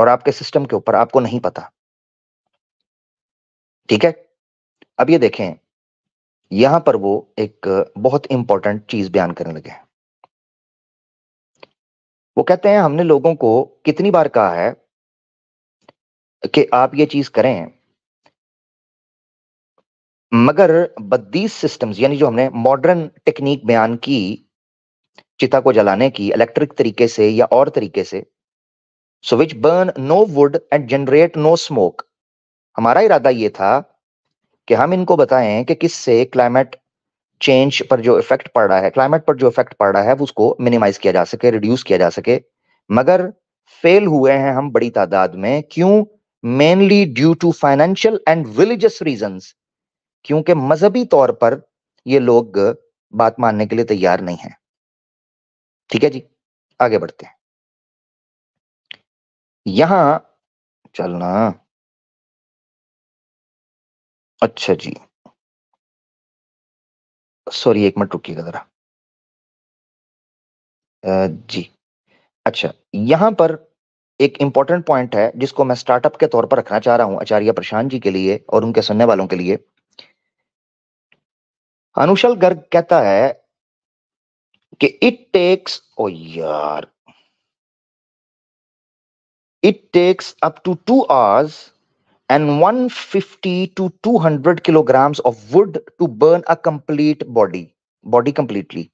और आपके सिस्टम के ऊपर आपको नहीं पता ठीक है अब ये देखें यहां पर वो एक बहुत इंपॉर्टेंट चीज बयान करने लगे हैं वो कहते हैं हमने लोगों को कितनी बार कहा है कि आप ये चीज करें मगर बद्दीस सिस्टम्स यानी जो हमने मॉडर्न टेक्निक बयान की चिता को जलाने की इलेक्ट्रिक तरीके से या और तरीके से so which burn no wood and generate no smoke हमारा इरादा ये था कि हम इनको बताएं कि किससे क्लाइमेट चेंज पर जो इफेक्ट पड़ रहा है क्लाइमेट पर जो इफेक्ट पड़ रहा है उसको मिनिमाइज किया जा सके रिड्यूस किया जा सके मगर फेल हुए हैं हम बड़ी तादाद में क्यों mainly due to financial and religious reason क्योंकि मजहबी तौर पर ये लोग बात मानने के लिए तैयार नहीं है ठीक है जी आगे बढ़ते हैं यहां चलना अच्छा जी सॉरी एक मिनट रुकिएगा जरा जी अच्छा यहां पर एक इंपॉर्टेंट पॉइंट है जिसको मैं स्टार्टअप के तौर पर रखना चाह रहा हूं आचार्य प्रशांत जी के लिए और उनके सुनने वालों के लिए अनुशल गर्ग कहता है कि इट टेक्स ओ यार it takes up to 2 hours and 150 to 200 kilograms of wood to burn a complete body body completely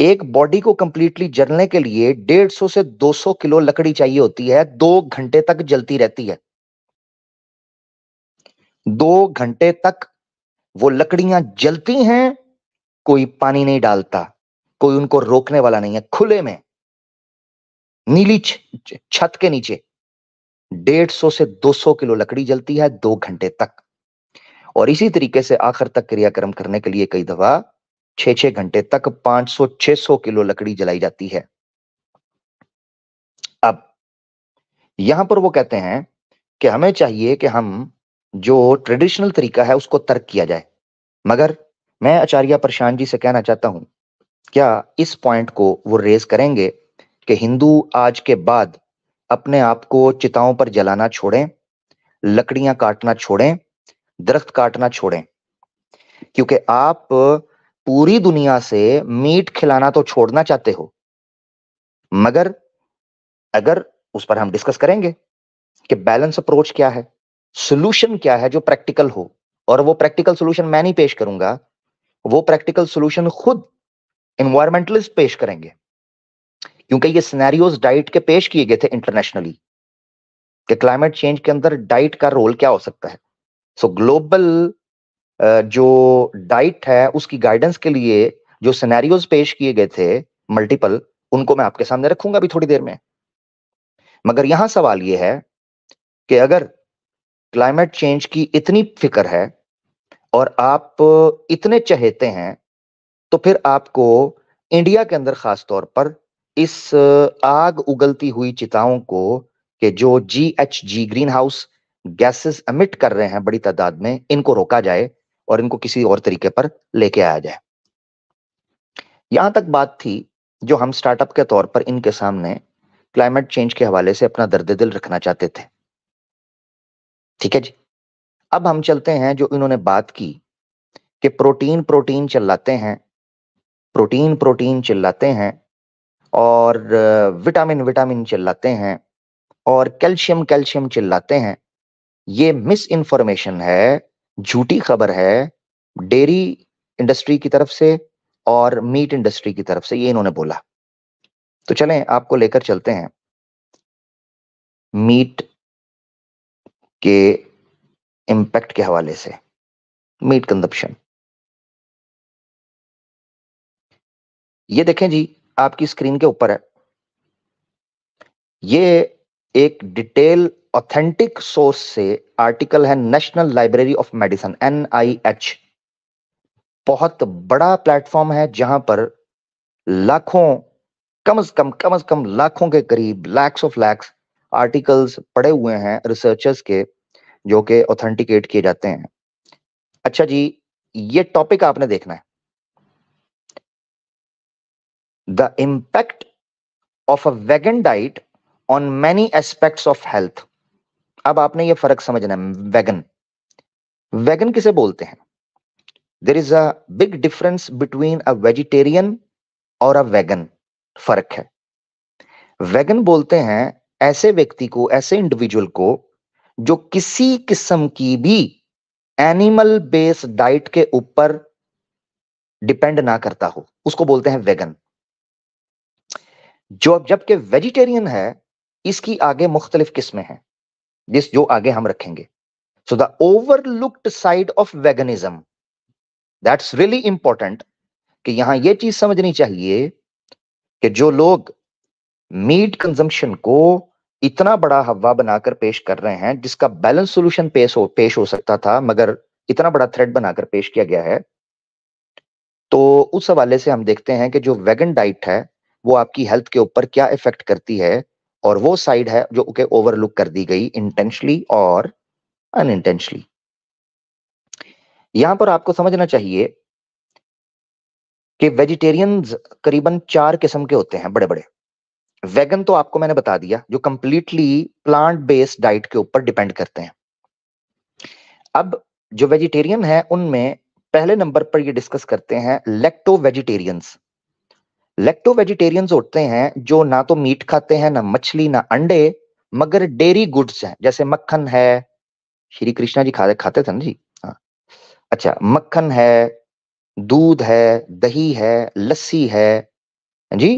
एक बॉडी को कंप्लीटली जलने के लिए 150 से 200 किलो लकड़ी चाहिए होती है दो घंटे तक जलती रहती है दो घंटे तक वो लकड़ियां जलती हैं कोई पानी नहीं डालता कोई उनको रोकने वाला नहीं है खुले में नीली छत के नीचे डेढ़ सौ से दो सौ किलो लकड़ी जलती है दो घंटे तक और इसी तरीके से आखिर तक क्रियाक्रम करने के लिए कई दफा छे छे घंटे तक पांच सौ छह सौ किलो लकड़ी जलाई जाती है अब यहां पर वो कहते हैं कि हमें चाहिए कि हम जो ट्रेडिशनल तरीका है उसको तर्क किया जाए मगर मैं आचार्य प्रशांत जी से कहना चाहता हूं क्या इस पॉइंट को वो रेज करेंगे कि हिंदू आज के बाद अपने आप को चिताओं पर जलाना छोड़ें लकड़ियां काटना छोड़ें दरख्त काटना छोड़ें क्योंकि आप पूरी दुनिया से मीट खिलाना तो छोड़ना चाहते हो मगर अगर उस पर हम डिस्कस करेंगे कि बैलेंस अप्रोच क्या है सोल्यूशन क्या है जो प्रैक्टिकल हो और वो प्रैक्टिकल सोल्यूशन मैं नहीं पेश करूंगा वो प्रैक्टिकल सोल्यूशन खुद इन्वायरमेंटलिस्ट पेश करेंगे क्योंकि ये सिनेरियोज डाइट के पेश किए गए थे इंटरनेशनली कि क्लाइमेट चेंज के अंदर डाइट का रोल क्या हो सकता है सो so, ग्लोबल जो डाइट है उसकी गाइडेंस के लिए जो सिनेरियोज पेश किए गए थे मल्टीपल उनको मैं आपके सामने रखूंगा अभी थोड़ी देर में मगर यहां सवाल यह है कि अगर क्लाइमेट चेंज की इतनी फिक्र है और आप इतने चहेते हैं तो फिर आपको इंडिया के अंदर खास तौर पर इस आग उगलती हुई चिताओं को के जो G H G greenhouse gases emit कर रहे हैं बड़ी तादाद में इनको रोका जाए और इनको किसी और तरीके पर लेके आया जाए यहां तक बात थी जो हम स्टार्टअप के तौर पर इनके सामने क्लाइमेट चेंज के हवाले से अपना दर्द दिल रखना चाहते थे ठीक है जी अब हम चलते हैं जो इन्होंने बात की कि प्रोटीन प्रोटीन चिल्लाते हैं प्रोटीन प्रोटीन चिल्लाते हैं और विटामिन विटामिन चिल्लाते हैं और कैल्शियम कैल्शियम चिल्लाते हैं ये मिस इन्फॉर्मेशन है झूठी खबर है डेयरी इंडस्ट्री की तरफ से और मीट इंडस्ट्री की तरफ से ये इन्होंने बोला तो चलें आपको लेकर चलते हैं मीट के इम्पैक्ट के हवाले से मीट कंजप्शन ये देखें जी आपकी स्क्रीन के ऊपर है ये एक डिटेल ऑथेंटिक सोर्स से आर्टिकल है National Library of Medicine N I H बहुत बड़ा प्लेटफॉर्म है जहां पर लाखों कम से कम कम से कम लाखों के करीब लैक्स ऑफ लैक्स आर्टिकल्स पड़े हुए हैं रिसर्चर्स के जो के ऑथेंटिकेट किए जाते हैं अच्छा जी ये टॉपिक आपने देखना है the impact of a vegan diet on many aspects of health अब आपने ये फर्क समझना है वेगन वेगन किसे बोलते हैं there is a big difference between a vegetarian और अ वेगन फर्क है वेगन बोलते हैं ऐसे व्यक्ति को ऐसे इंडिविजुअल को जो किसी किस्म की भी एनिमल बेस्ड डाइट के ऊपर डिपेंड ना करता हो उसको बोलते हैं वेगन जो जबकि वेजिटेरियन है इसकी आगे मुख्तलिफ किस्में हैं जिस जो आगे हम रखेंगे so the overlooked side of veganism that's really important कि यहां यह चीज समझनी चाहिए कि जो लोग मीट कंजम्पशन को इतना बड़ा हवा बनाकर पेश कर रहे हैं जिसका बैलेंस सोल्यूशन पेश हो पेश हो सकता था मगर इतना बड़ा थ्रेड बनाकर पेश किया गया है तो उस हवाले से हम देखते हैं कि जो वेगन डाइट है वो आपकी हेल्थ के ऊपर क्या इफेक्ट करती है और वो साइड है जो के ओवरलुक कर दी गई इंटेंशली और अनइंटेंशली यहां पर आपको समझना चाहिए कि वेजिटेरियंस करीबन चार किस्म के होते हैं बड़े बड़े वेगन तो आपको मैंने बता दिया जो कंप्लीटली प्लांट बेस्ड डाइट के ऊपर डिपेंड करते हैं अब जो वेजिटेरियन है उनमें पहले नंबर पर ये डिस्कस करते हैं लेक्टो वेजिटेरियंस लेक्टो वेजिटेरियंस होते हैं जो ना तो मीट खाते हैं ना मछली ना अंडे मगर डेरी गुड्स हैं जैसे मक्खन है श्री कृष्णा जी खाते खाते थे ना जी हाँ अच्छा मक्खन है दूध है दही है लस्सी है जी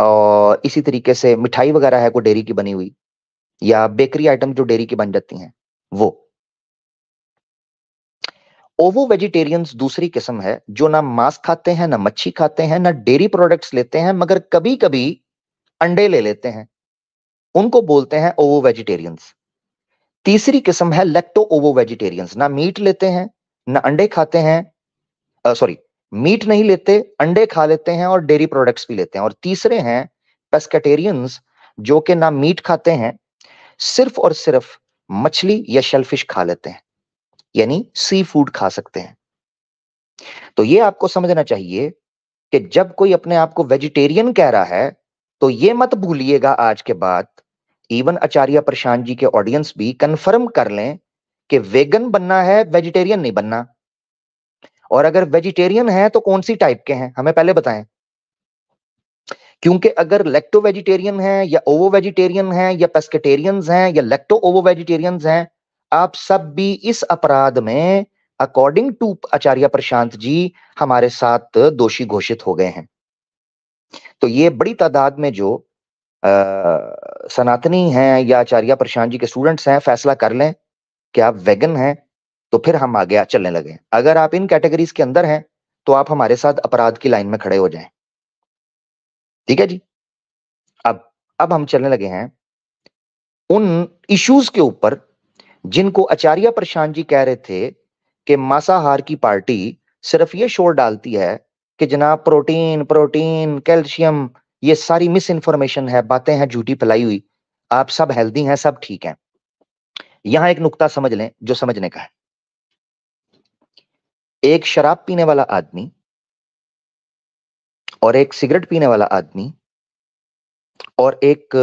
और इसी तरीके से मिठाई वगैरह है कोई डेरी की बनी हुई या बेकरी आइटम जो डेयरी की बन जाती हैं वो ओवो वेजिटेरियंस दूसरी किस्म है जो ना मांस खाते हैं ना मच्छी खाते हैं ना डेयरी प्रोडक्ट्स लेते हैं मगर कभी कभी अंडे ले लेते हैं उनको बोलते हैं ओवो वेजिटेरियंस तीसरी किस्म है लेक्टो ओवो वेजिटेरियंस ना मीट लेते हैं ना अंडे खाते हैं सॉरी मीट नहीं लेते अंडे खा लेते हैं और डेयरी प्रोडक्ट्स भी लेते हैं और तीसरे हैं पेस्केटेरियंस जो कि ना मीट खाते हैं सिर्फ और सिर्फ मछली या शेलफिश खा लेते हैं यानी सी फूड खा सकते हैं तो ये आपको समझना चाहिए कि जब कोई अपने आप को वेजिटेरियन कह रहा है तो ये मत भूलिएगा आज के बाद इवन आचार्य प्रशांत जी के ऑडियंस भी कंफर्म कर लें कि वेगन बनना है वेजिटेरियन नहीं बनना और अगर वेजिटेरियन है तो कौन सी टाइप के हैं हमें पहले बताएं क्योंकि अगर लेक्टो वेजिटेरियन है या ओवो वेजिटेरियन है या पेस्केटेरियंस हैं या लेक्टो ओवो वेजिटेरियंस हैं आप सब भी इस अपराध में अकॉर्डिंग टू आचार्य प्रशांत जी हमारे साथ दोषी घोषित हो गए हैं तो ये बड़ी तादाद में जो आ, सनातनी हैं या आचार्य प्रशांत जी के स्टूडेंट्स हैं फैसला कर लें कि आप वेगन हैं तो फिर हम आगे चलने लगे अगर आप इन कैटेगरीज के अंदर हैं तो आप हमारे साथ अपराध की लाइन में खड़े हो जाएं ठीक है जी अब अब हम चलने लगे हैं उन इश्यूज के ऊपर जिनको आचार्य प्रशांत जी कह रहे थे कि मांसाहार की पार्टी सिर्फ ये शोर डालती है कि जनाब प्रोटीन प्रोटीन कैल्शियम ये सारी मिस इन्फॉर्मेशन है बातें हैं झूठी फैलाई हुई आप सब हेल्दी हैं सब ठीक हैं यहां एक नुकता समझ लें जो समझने का है एक शराब पीने वाला आदमी और एक सिगरेट पीने वाला आदमी और एक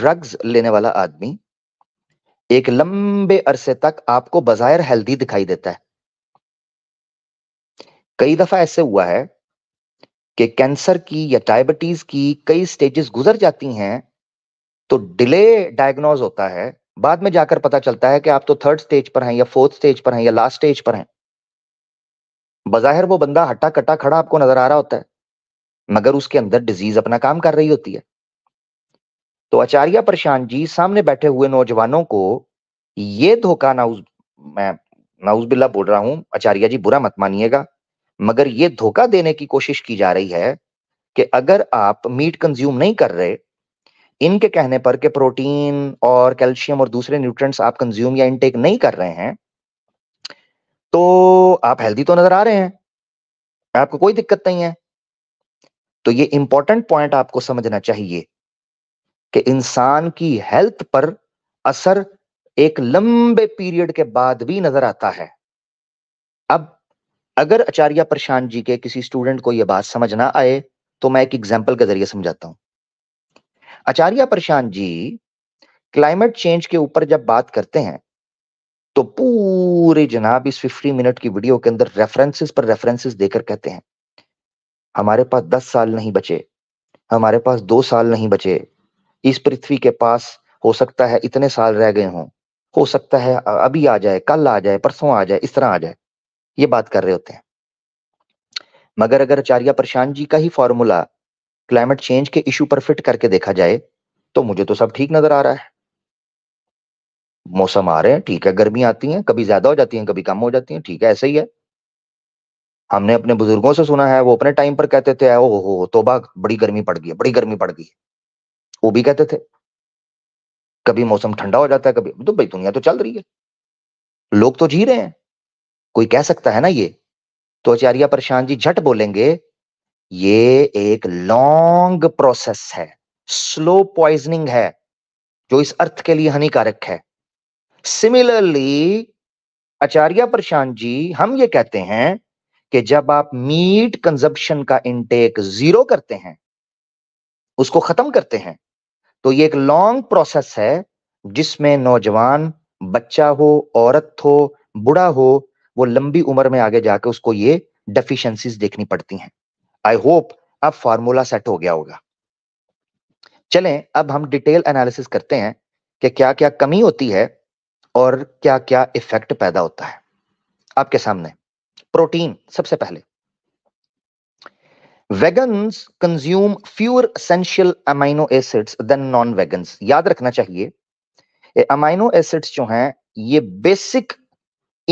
ड्रग्स लेने वाला आदमी एक लंबे अरसे तक आपको बाजायर हेल्दी दिखाई देता है कई दफा ऐसे हुआ है कि कैंसर की या डायबिटीज की कई स्टेजेस गुजर जाती हैं तो डिले डायग्नोज होता है बाद में जाकर पता चलता है कि आप तो थर्ड स्टेज पर हैं या फोर्थ स्टेज पर हैं या लास्ट स्टेज पर हैं बजाहिर वो बंदा हट्टा कट्टा खड़ा आपको नजर आ रहा होता है मगर उसके अंदर डिजीज अपना काम कर रही होती है तो आचार्य प्रशांत जी सामने बैठे हुए नौजवानों को ये धोखा नाउज मैं नाउज बिल्ला बोल रहा हूं आचार्य जी बुरा मत मानिएगा मगर ये धोखा देने की कोशिश की जा रही है कि अगर आप मीट कंज्यूम नहीं कर रहे इनके कहने पर कि प्रोटीन और कैल्शियम और दूसरे न्यूट्रिएंट्स आप कंज्यूम या इनटेक नहीं कर रहे हैं तो आप हेल्दी तो नजर आ रहे हैं आपको कोई दिक्कत नहीं है तो ये इंपॉर्टेंट पॉइंट आपको समझना चाहिए कि इंसान की हेल्थ पर असर एक लंबे पीरियड के बाद भी नजर आता है अब अगर आचार्य प्रशांत जी के किसी स्टूडेंट को यह बात समझ ना आए तो मैं एक एग्जाम्पल के जरिए समझाता हूं आचार्य प्रशांत जी क्लाइमेट चेंज के ऊपर जब बात करते हैं तो पूरे जनाब इस 50 मिनट की वीडियो के अंदर रेफरेंसेस पर रेफरेंसेस देकर कहते हैं हमारे पास 10 साल नहीं बचे हमारे पास दो साल नहीं बचे इस पृथ्वी के पास हो सकता है इतने साल रह गए हों हो सकता है अभी आ जाए कल आ जाए परसों आ जाए इस तरह आ जाए ये बात कर रहे होते हैं मगर अगर आचार्य प्रशांत जी का ही फॉर्मूला क्लाइमेट चेंज के इशू पर फिट करके देखा जाए तो मुझे तो सब ठीक नजर आ रहा है मौसम आ रहे हैं ठीक है गर्मी आती है कभी ज्यादा हो जाती है कभी कम हो जाती है ठीक है ऐसे ही है हमने अपने बुजुर्गों से सुना है वो अपने टाइम पर कहते थे ओ हो तोबा बड़ी गर्मी पड़ गई बड़ी गर्मी पड़ गई वो भी कहते थे कभी मौसम ठंडा हो जाता है कभी तो भाई दुनिया तो चल रही है लोग तो जी रहे हैं कोई कह सकता है ना ये तो आचार्य प्रशांत जी झट बोलेंगे ये एक लॉन्ग प्रोसेस है स्लो पॉइजनिंग है जो इस अर्थ के लिए हानिकारक है सिमिलरली आचार्य प्रशांत जी हम ये कहते हैं कि जब आप मीट कंजप्शन का इनटेक जीरो करते हैं उसको खत्म करते हैं तो ये एक लॉन्ग प्रोसेस है जिसमें नौजवान बच्चा हो औरत हो बुढ़ा हो वो लंबी उम्र में आगे जाके उसको ये डेफिशिएंसीज देखनी पड़ती हैं आई होप अब फार्मूला सेट हो गया होगा चलें अब हम डिटेल एनालिसिस करते हैं कि क्या क्या कमी होती है और क्या क्या इफेक्ट पैदा होता है आपके सामने प्रोटीन सबसे पहले vegans consume fewer essential amino acids than non vegans याद रखना चाहिए अमाइनो एसिड्स जो हैं ये बेसिक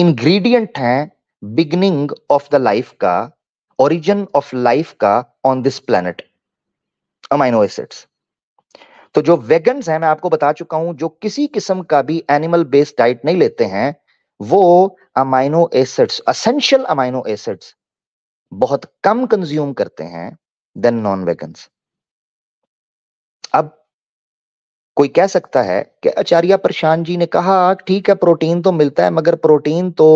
इंग्रेडिएंट हैं बिगनिंग ऑफ द लाइफ का ओरिजिन ऑफ लाइफ का on this planet amino acids तो जो वेगन्स हैं मैं आपको बता चुका हूं जो किसी किस्म का भी एनिमल बेस्ड डाइट नहीं लेते हैं वो amino acids essential amino acids बहुत कम कंज्यूम करते हैं देन नॉन वेगन्स अब कोई कह सकता है कि आचार्य प्रशांत जी ने कहा ठीक है प्रोटीन तो मिलता है मगर प्रोटीन तो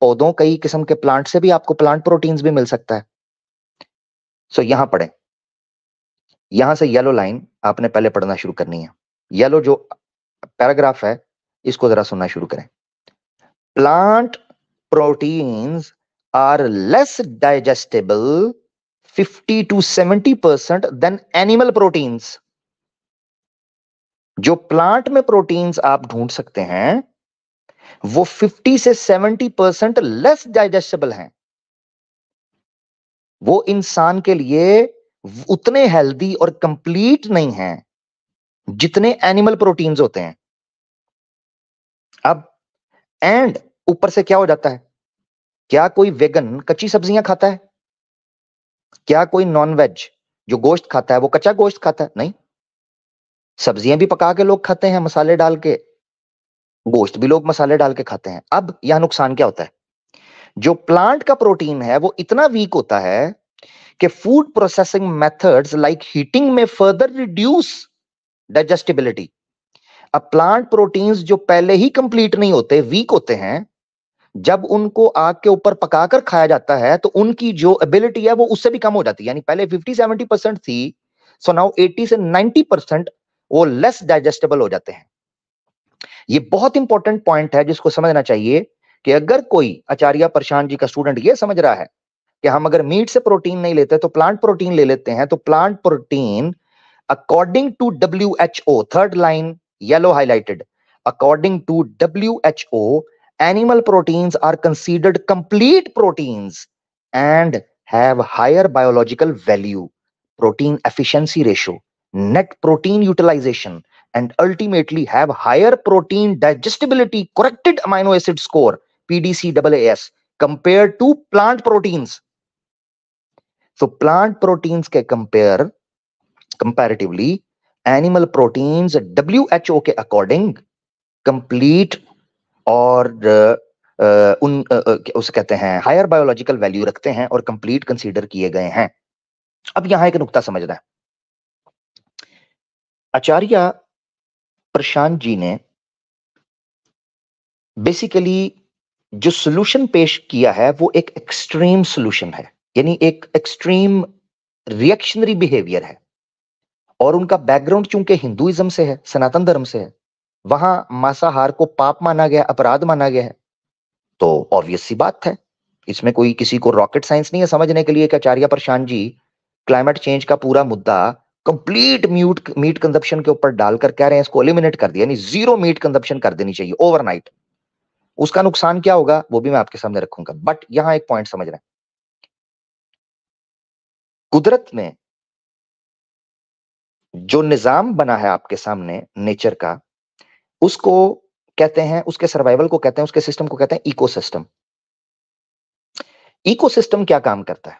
पौधों कई किस्म के प्लांट से भी आपको प्लांट प्रोटीन भी मिल सकता है सो यहां पढ़े यहां से येलो लाइन आपने पहले पढ़ना शुरू करनी है येलो जो पैराग्राफ है इसको जरा सुनना शुरू करें plant proteins are less digestible 50 to 70% than animal proteins. जो प्लांट में प्रोटीन्स आप ढूंढ सकते हैं वो 50 से 70 परसेंट लेस डाइजेस्टेबल हैं वो इंसान के लिए उतने हेल्दी और कंप्लीट नहीं हैं जितने एनिमल प्रोटीन्स होते हैं अब एंड ऊपर से क्या हो जाता है क्या कोई वेगन कच्ची सब्जियां खाता है क्या कोई नॉन वेज जो गोश्त खाता है वो कच्चा गोश्त खाता है नहीं सब्जियां भी पका के लोग खाते हैं मसाले डाल के गोश्त भी लोग मसाले डाल के खाते हैं अब यह नुकसान क्या होता है जो प्लांट का प्रोटीन है वो इतना वीक होता है कि food processing methods like heating में फर्दर रिड्यूस डाइजेस्टिबिलिटी अब प्लांट प्रोटीन्स जो पहले ही कंप्लीट नहीं होते वीक होते हैं जब उनको आग के ऊपर पकाकर खाया जाता है तो उनकी जो एबिलिटी है वो उससे भी कम हो जाती है यानी पहले 50 70 परसेंट थी सो नाउ 80 से 90 परसेंट वो लेस डाइजेस्टेबल हो जाते हैं ये बहुत इंपॉर्टेंट पॉइंट है जिसको समझना चाहिए कि अगर कोई आचार्य प्रशांत जी का स्टूडेंट ये समझ रहा है कि हम अगर मीट से प्रोटीन नहीं लेते तो प्लांट प्रोटीन ले लेते हैं तो plant protein according to W H O third line yellow highlighted according to W H O animal proteins are considered complete proteins and have higher biological value, protein efficiency ratio, net protein utilization, and ultimately have higher protein digestibility corrected amino acid score, PDCAAS, compared to plant proteins. So plant proteins can compare comparatively animal proteins WHO के according complete और उन उसे कहते हैं higher biological value रखते हैं और complete consider किए गए हैं अब यहां एक नुकता समझना है आचार्य प्रशांत जी ने बेसिकली जो सोल्यूशन पेश किया है वो एक एक्सट्रीम सोल्यूशन है यानी एक एक्सट्रीम रिएक्शनरी बिहेवियर है और उनका बैकग्राउंड चूंकि हिंदुइज्म से है सनातन धर्म से है वहां मांसाहार को पाप माना गया अपराध माना गया है तो ऑब्वियस सी बात है इसमें कोई किसी को रॉकेट साइंस नहीं है समझने के लिए कि आचार्य प्रशांत जी क्लाइमेट चेंज का पूरा मुद्दा कंप्लीट म्यूट मीट कंजप्शन के ऊपर डालकर कह रहे हैं इसको एलिमिनेट कर दिया यानी जीरो मीट कंजप्शन कर देनी चाहिए ओवरनाइट उसका नुकसान क्या होगा वो भी मैं आपके सामने रखूंगा बट यहां एक पॉइंट समझ रहे हैं कुदरत में जो निजाम बना है आपके सामने नेचर का उसको कहते हैं उसके सर्वाइवल को कहते हैं उसके सिस्टम को कहते हैं इकोसिस्टम इकोसिस्टम क्या काम करता है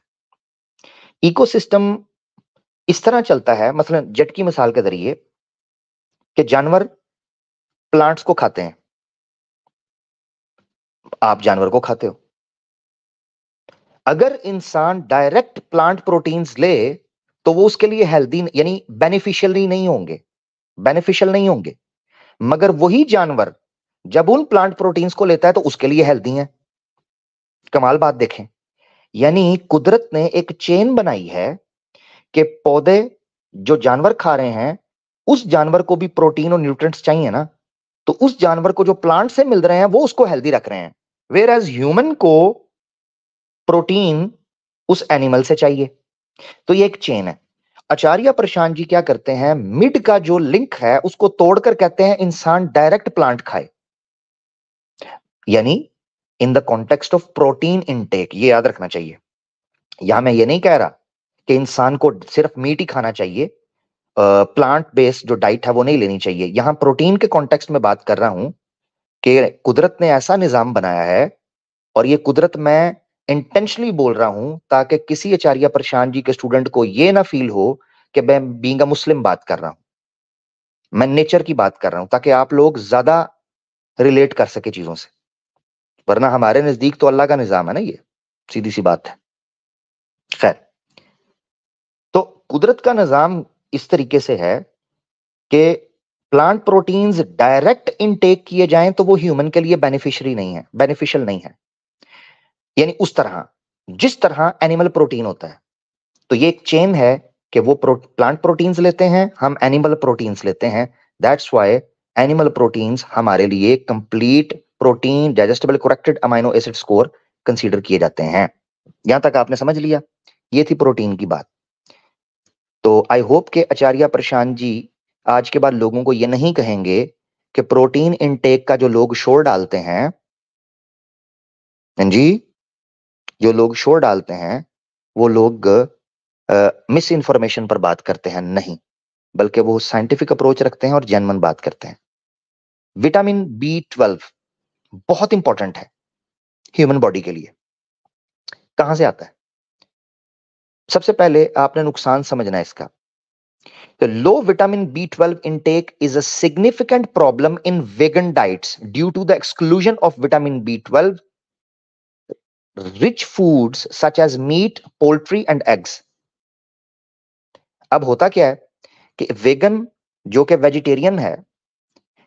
इकोसिस्टम इस तरह चलता है मसलन मतलब जेट की मिसाल के जरिए कि जानवर प्लांट्स को खाते हैं आप जानवर को खाते हो अगर इंसान डायरेक्ट प्लांट प्रोटीन्स ले तो वो उसके लिए हेल्दी यानी बेनिफिशियल नहीं होंगे बेनिफिशियल नहीं होंगे मगर वही जानवर जब उन प्लांट प्रोटीन्स को लेता है तो उसके लिए हेल्दी है कमाल बात देखें यानी कुदरत ने एक चेन बनाई है कि पौधे जो जानवर खा रहे हैं उस जानवर को भी प्रोटीन और न्यूट्रिएंट्स चाहिए ना तो उस जानवर को जो प्लांट से मिल रहे हैं वो उसको हेल्दी रख रहे हैं वेयर एज ह्यूमन को प्रोटीन उस एनिमल से चाहिए तो ये एक चेन है आचार्य प्रशांत जी क्या करते हैं मिड का जो लिंक है उसको तोड़कर कहते हैं इंसान डायरेक्ट प्लांट खाए यानी in the context of protein intake ये याद रखना चाहिए यहां मैं ये नहीं कह रहा कि इंसान को सिर्फ मीट ही खाना चाहिए प्लांट बेस्ड जो डाइट है वो नहीं लेनी चाहिए यहां प्रोटीन के कॉन्टेक्स्ट में बात कर रहा हूं कि कुदरत ने ऐसा निजाम बनाया है और ये कुदरत में इंटेंशनली बोल रहा हूं ताकि किसी आचार्य प्रशांत जी के स्टूडेंट को ये ना फील हो कि मैं बींग मुस्लिम बात कर रहा हूं मैं नेचर की बात कर रहा हूं ताकि आप लोग ज्यादा रिलेट कर सके चीजों से वरना हमारे नजदीक तो अल्लाह का निजाम है ना ये सीधी सी बात है खैर तो कुदरत का निजाम इस तरीके से है कि प्लांट प्रोटीन्स डायरेक्ट इनटेक किए जाएं तो वो ह्यूमन के लिए बेनिफिशरी नहीं है बेनिफिशियल नहीं है यानी उस तरह जिस तरह एनिमल प्रोटीन होता है तो ये एक चेन है कि वो प्रो, प्लांट प्रोटीन्स लेते हैं हम एनिमल प्रोटीन्स लेते हैं दैट्स वाई एनिमल प्रोटीन्स हमारे लिए complete protein digestible corrected amino acid score consider किए जाते हैं यहां तक आपने समझ लिया ये थी प्रोटीन की बात तो आई होप के आचार्य प्रशांत जी आज के बाद लोगों को ये नहीं कहेंगे कि प्रोटीन इनटेक का जो लोग शोर डालते हैं हाँ जी जो लोग शो डालते हैं वो लोग मिस इन्फॉर्मेशन पर बात करते हैं नहीं बल्कि वो साइंटिफिक अप्रोच रखते हैं और जैनमन बात करते हैं विटामिन बी ट्वेल्व बहुत इंपॉर्टेंट है ह्यूमन बॉडी के लिए कहां से आता है सबसे पहले आपने नुकसान समझना है इसका तो low vitamin B twelve intake is a significant problem in vegan diets due to the exclusion of vitamin B twelve rich foods such as meat poultry and eggs अब होता क्या है कि वेगन जो कि वेजिटेरियन है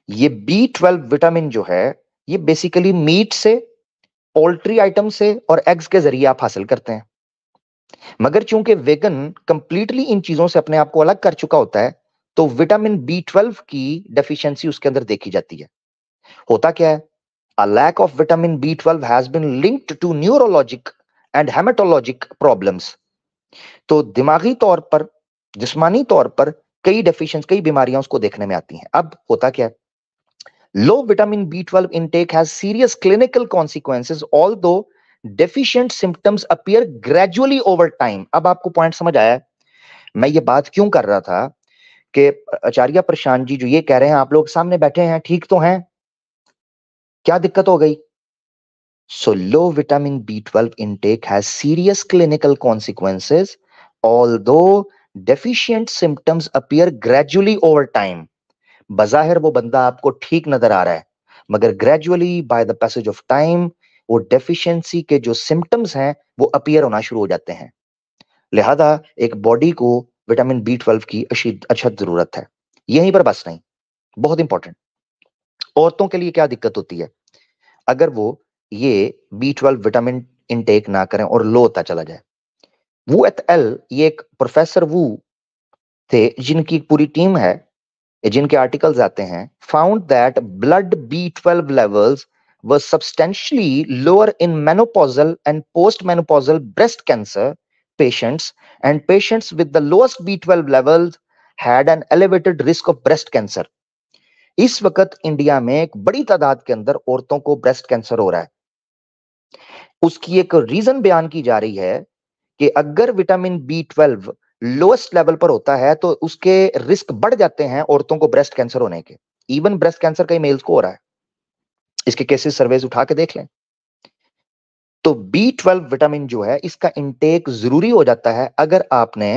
ये बी ट्वेल्व विटामिन जो है ये बेसिकली मीट से पोल्ट्री आइटम से और एग्स के जरिए आप हासिल करते हैं मगर चूंकि वेगन कंप्लीटली इन चीजों से अपने आप को अलग कर चुका होता है तो विटामिन बी ट्वेल्व की डेफिशिएंसी उसके अंदर देखी जाती है होता क्या है A lack of vitamin B12 has been linked to neurologic and hematologic problems. तो दिमागी तौर पर जिस्मानी तौर पर कई डेफिशिएंस कई बीमारियां उसको देखने में आती हैं अब होता क्या है low vitamin B twelve intake has serious clinical consequences although deficient symptoms appear gradually over time अब आपको पॉइंट समझ आया मैं ये बात क्यों कर रहा था कि आचार्य प्रशांत जी जो ये कह रहे हैं आप लोग सामने बैठे हैं ठीक तो हैं क्या दिक्कत हो गई so low vitamin B twelve intake has serious clinical consequences although deficient symptoms appear gradually over time बजाहिर वो बंदा आपको ठीक नजर आ रहा है मगर gradually by the passage of time वो डेफिशिएंसी के जो सिम्टम्स हैं वो अपियर होना शुरू हो जाते हैं लिहाजा एक बॉडी को विटामिन बी ट्वेल्व की अच्छी अच्छा जरूरत है यहीं पर बस नहीं बहुत इंपॉर्टेंट औरतों के लिए क्या दिक्कत होती है अगर वो ये बी ट्वेल्व विटामिन इनटेक ना करें और लो होता चला जाए वो एथ एल ये एक प्रोफेसर वू थे जिनकी पूरी टीम है जिनके आर्टिकल्स आते हैं found that blood B twelve levels were substantially lower in menopausal and post menopausal breast cancer patients and patients with the lowest B twelve levels had an elevated risk of breast cancer इस वक्त India में एक बड़ी तादाद के अंदर औरतों को ब्रेस्ट कैंसर हो रहा है उसकी एक रीजन बयान की जा रही है कि अगर vitamin B twelve lowest level पर होता है तो उसके रिस्क बढ़ जाते हैं औरतों को ब्रेस्ट कैंसर होने के इवन ब्रेस्ट कैंसर कई मेल्स को हो रहा है इसके केसेस सर्वेज उठा के देख लें तो बी ट्वेल्व विटामिन जो है इसका इनटेक जरूरी हो जाता है अगर आपने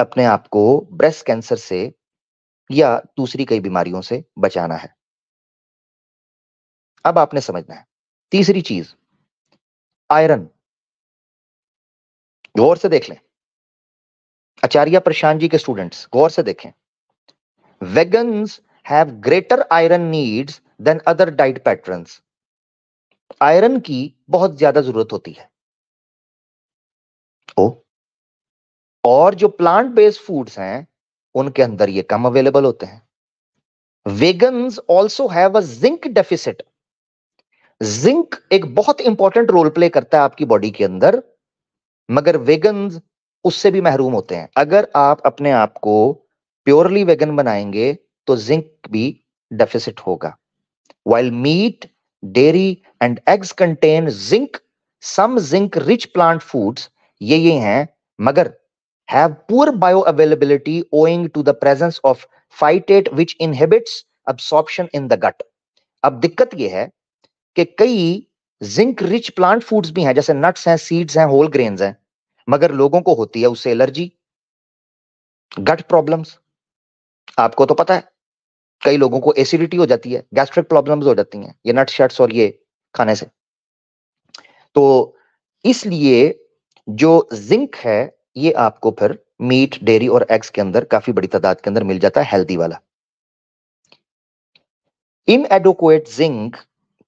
अपने आप को ब्रेस्ट कैंसर से या दूसरी कई बीमारियों से बचाना है अब आपने समझना है तीसरी चीज आयरन गौर से देख लें आचार्य प्रशांत जी के स्टूडेंट्स गौर से देखें vegans have greater iron needs than other diet patterns iron की बहुत ज्यादा जरूरत होती है ओ और जो प्लांट बेस्ड फूड्स हैं उनके अंदर ये कम अवेलेबल होते हैं vegan also have a zinc deficit zinc एक बहुत इंपॉर्टेंट रोल प्ले करता है आपकी बॉडी के अंदर मगर वेगन उससे भी महरूम होते हैं अगर आप अपने आप को प्योरली वेगन बनाएंगे तो जिंक भी डेफिसिट होगा while meat dairy and eggs contain zinc some zinc rich plant foods ये ये हैं मगर have poor bioavailability owing to the presence of phytate which inhibits absorption in the gut. अब दिक्कत यह है कि कई जिंक रिच प्लांट फूड्स भी हैं जैसे नट्स हैं सीड्स हैं होल ग्रेन्स हैं मगर लोगों को होती है उससे एलर्जी गट प्रॉब्लम्स आपको तो पता है कई लोगों को एसिडिटी हो जाती है गैस्ट्रिक प्रॉब्लम्स हो जाती हैं ये नट्स शट्स और ये खाने से तो इसलिए जो जिंक है ये आपको फिर मीट डेयरी और एग्स के अंदर काफी बड़ी तादाद के अंदर मिल जाता है हेल्दी वाला इन एडोकुएट जिंक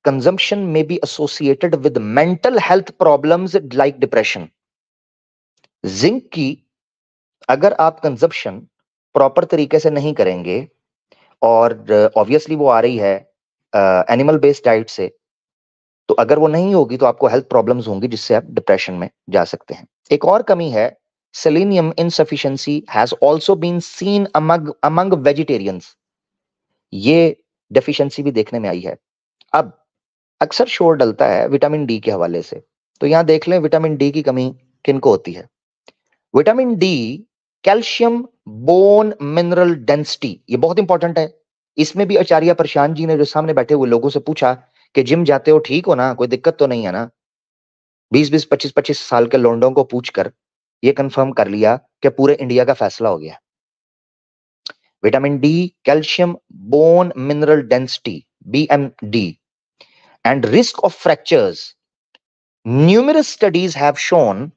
कंजम्पशन में be associated with mental health problems like depression zinc की अगर आप कंजप्शन प्रॉपर तरीके से नहीं करेंगे और ऑब्वियसली uh, वो आ रही है एनिमल बेस्ड डाइट से तो अगर वो नहीं होगी तो आपको हेल्थ प्रॉब्लम्स होंगी जिससे आप डिप्रेशन में जा सकते हैं एक और कमी है selenium insufficiency has also been seen among among vegetarians ये डेफिशिएंसी भी देखने में आई है अब अक्सर शोर डलता है विटामिन डी के हवाले से तो यहाँ देख लें विटामिन डी की कमी किनको होती है vitamin D calcium bone mineral density ये बहुत इंपॉर्टेंट है इसमें भी आचार्य प्रशांत जी ने जो सामने बैठे हुए लोगों से पूछा कि जिम जाते हो ठीक हो ना कोई दिक्कत तो नहीं है ना बीस बीस पच्चीस पच्चीस साल के लोंडों को पूछ कर ये कंफर्म कर लिया कि पूरे इंडिया का फैसला हो गया vitamin D calcium bone mineral density BMD and risk of fractures numerous studies have shown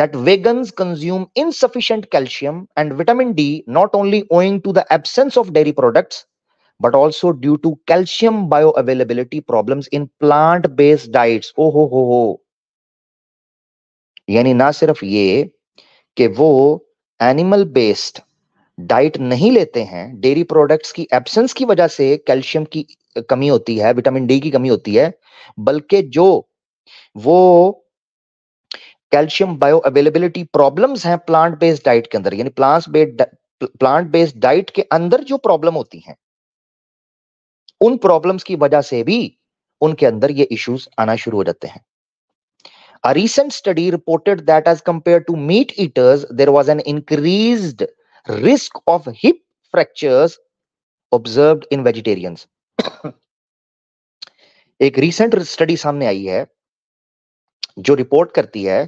that vegans consume insufficient calcium and vitamin D not only owing to the absence of dairy products but also due to calcium bioavailability problem in plant based diet ओ हो हो हो यानी ना सिर्फ ये कि वो एनिमल बेस्ड डाइट नहीं लेते हैं डेयरी प्रोडक्ट्स की एब्सेंस की वजह से कैल्शियम की कमी होती है विटामिन डी की कमी होती है बल्कि जो वो कैल्शियम बायो अवेलेबिलिटी प्रॉब्लम्स हैं प्लांट बेस्ड डाइट के अंदर यानी plant based plant based diet के अंदर जो प्रॉब्लम होती हैं उन प्रॉब्लम्स की वजह से भी उनके अंदर ये इश्यूज आना शुरू हो जाते हैं A recent study reported that as compared to meat eaters, there was an increased risk of hip fractures observed in vegetarians. एक recent study सामने आई है जो रिपोर्ट करती है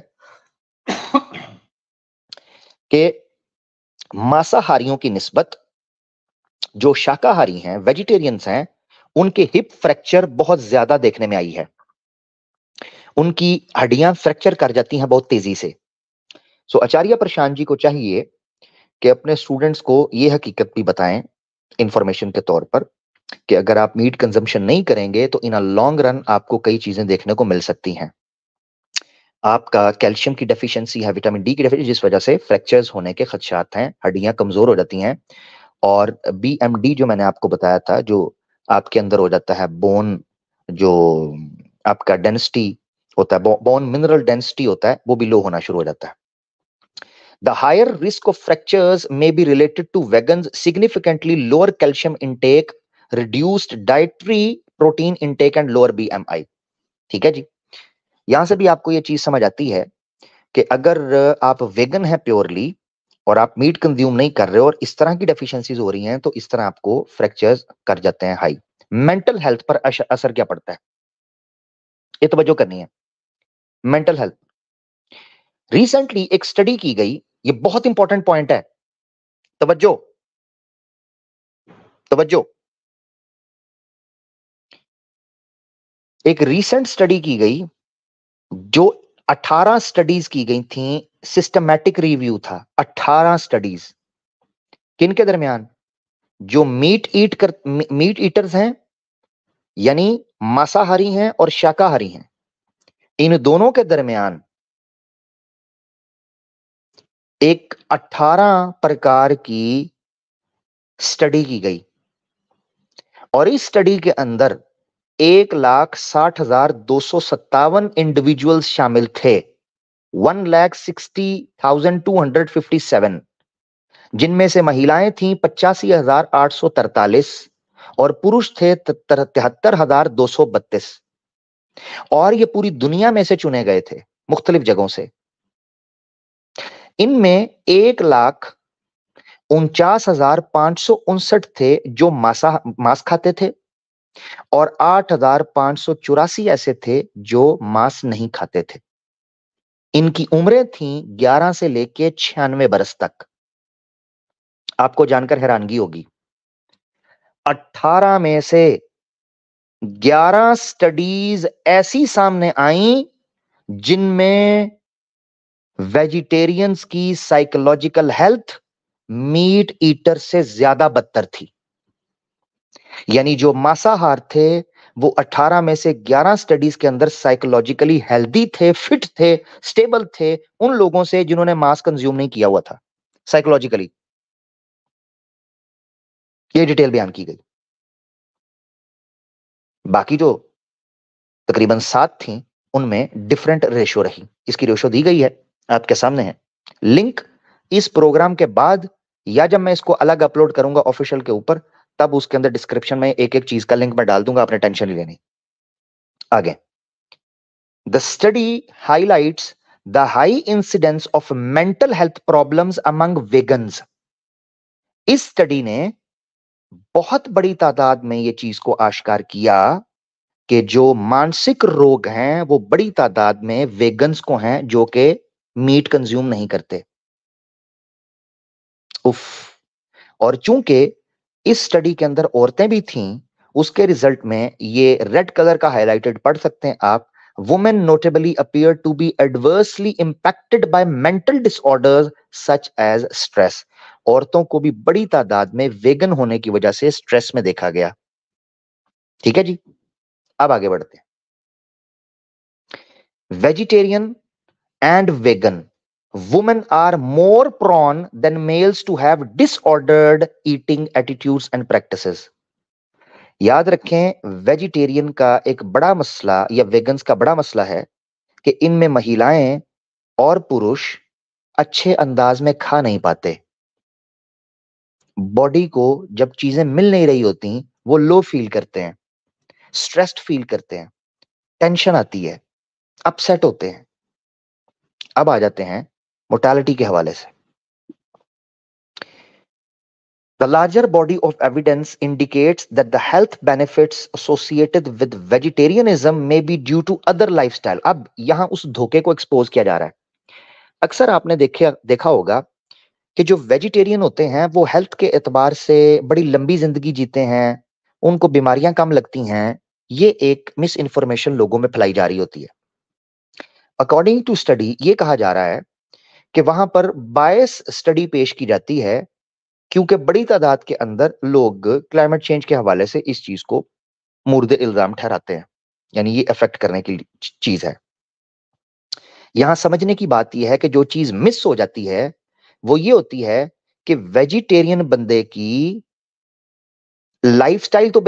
कि मांसाहारियों की निस्बत जो शाकाहारी हैं वेजिटेरियंस हैं उनके हिप फ्रैक्चर बहुत ज्यादा देखने में आई है उनकी हड्डियां फ्रैक्चर कर जाती हैं बहुत तेजी से सो so, आचार्य प्रशांत जी को चाहिए कि अपने स्टूडेंट्स को ये हकीकत भी बताएं इंफॉर्मेशन के तौर पर कि अगर आप मीट कंजम्पशन नहीं करेंगे तो इन अ लॉन्ग रन आपको कई चीजें देखने को मिल सकती हैं आपका कैल्शियम की डेफिशिएंसी है विटामिन डी की डेफिशिएंसी जिस वजह से फ्रैक्चर्स होने के खदशात हैं हड्डियां कमजोर हो जाती हैं और बी जो मैंने आपको बताया था जो आपके अंदर हो जाता है बोन जो आपका डेंसिटी होता है बोन मिनरल डेंसिटी होता है वो भी लो होना शुरू हो जाता है The higher risk of fractures may be related to vegans' significantly lower calcium intake, reduced dietary protein intake and lower BMI. ठीक है जी यहां से भी आपको ये चीज समझ आती है कि अगर आप वेगन है प्योरली और आप मीट कंज्यूम नहीं कर रहे हो और इस तरह की डेफिशिएंसीज हो रही हैं तो इस तरह आपको फ्रैक्चर्स कर जाते हैं हाई मेंटल हेल्थ पर असर क्या पड़ता है ये तवज्जो तो करनी है मेंटल हेल्थ रिसेंटली एक स्टडी की गई ये बहुत इंपॉर्टेंट पॉइंट है तवज्जो तवज्जो एक रीसेंट स्टडी की गई जो 18 स्टडीज की गई थी सिस्टमैटिक रिव्यू था 18 स्टडीज किन के दरमियान जो मीट ईट कर मीट ईटर्स हैं यानी मांसाहारी हैं और शाकाहारी हैं इन दोनों के दरमियान एक 18 प्रकार की स्टडी की गई और इस स्टडी के अंदर एक लाख साठ हजार दो सौ सत्तावन इंडिविजुअल शामिल थे one lakh sixty thousand two hundred fifty seven जिनमें से महिलाएं थीं पचासी हजार आठ सौ तरतालीस और पुरुष थे तिहत्तर हजार दो सौ बत्तीस और ये पूरी दुनिया में से चुने गए थे मुख्तलिफ जगहों से इनमें एक लाख उनचास हजार पांच सौ उनसठ थे जो मांसा मांस खाते थे और आठ हजार पांच सौ चौरासी ऐसे थे जो मांस नहीं खाते थे इनकी उम्रें थी ग्यारह से लेके छियानवे बरस तक आपको जानकर हैरानगी होगी अठारह में से ग्यारह स्टडीज ऐसी सामने आई जिनमें वेजिटेरियंस की साइकोलॉजिकल हेल्थ मीट ईटर से ज्यादा बदतर थी यानी जो मांसाहार थे वो 18 में से 11 स्टडीज के अंदर साइकोलॉजिकली हेल्दी थे फिट थे स्टेबल थे उन लोगों से जिन्होंने मांस कंज्यूम नहीं किया हुआ था साइकोलॉजिकली ये डिटेल बयान की गई बाकी जो तकरीबन सात थी उनमें डिफरेंट रेशो रही इसकी रेशो दी गई है आपके सामने है लिंक इस प्रोग्राम के बाद या जब मैं इसको अलग अपलोड करूंगा ऑफिशियल के ऊपर तब उसके अंदर डिस्क्रिप्शन में एक एक चीज का लिंक मैं डाल दूंगा आपने टेंशन नहीं लेनी आगे the study highlights the high incidence of mental health problems among vegans इस स्टडी ने बहुत बड़ी तादाद में ये चीज को आश्कार किया कि जो मानसिक रोग हैं वो बड़ी तादाद में वेगन्स को हैं जो कि मीट कंज्यूम नहीं करते उफ और चूंकि इस स्टडी के अंदर औरतें भी थीं उसके रिजल्ट में ये रेड कलर का हाईलाइटेड पढ़ सकते हैं आप women notably appear to be adversely impacted by mental disorders such as stress औरतों को भी बड़ी तादाद में वेगन होने की वजह से स्ट्रेस में देखा गया ठीक है जी अब आगे बढ़ते हैं vegetarian and vegan women are more prone than males to have disordered eating attitudes and practices याद रखें वेजिटेरियन का एक बड़ा मसला या वेगन्स का बड़ा मसला है कि इनमें महिलाएं और पुरुष अच्छे अंदाज में खा नहीं पाते बॉडी को जब चीजें मिल नहीं रही होती वो लो फील करते हैं स्ट्रेस्ड फील करते हैं टेंशन आती है अपसेट होते हैं अब आ जाते हैं मोटालिटी के हवाले से The larger body of evidence indicates that the health benefits associated with vegetarianism may be due to other lifestyle. अब यहाँ उस धोखे को एक्सपोज किया जा रहा है अक्सर आपने देखे देखा होगा कि जो वेजिटेरियन होते हैं वो हेल्थ के एतबार से बड़ी लंबी जिंदगी जीते हैं उनको बीमारियां कम लगती हैं ये एक मिस इंफॉर्मेशन लोगों में फैलाई जा रही होती है अकॉर्डिंग टू स्टडी ये कहा जा रहा है कि वहां पर बायस स्टडी पेश की जाती है क्योंकि बड़ी तादाद के अंदर लोग क्लाइमेट चेंज के हवाले से इस चीज को मुर्द इल्जाम ठहराते हैं यानी ये अफेक्ट करने की चीज है यहां समझने की बात यह है कि जो चीज मिस हो जाती है वो ये होती है कि वेजिटेरियन बंदे की लाइफस्टाइल तो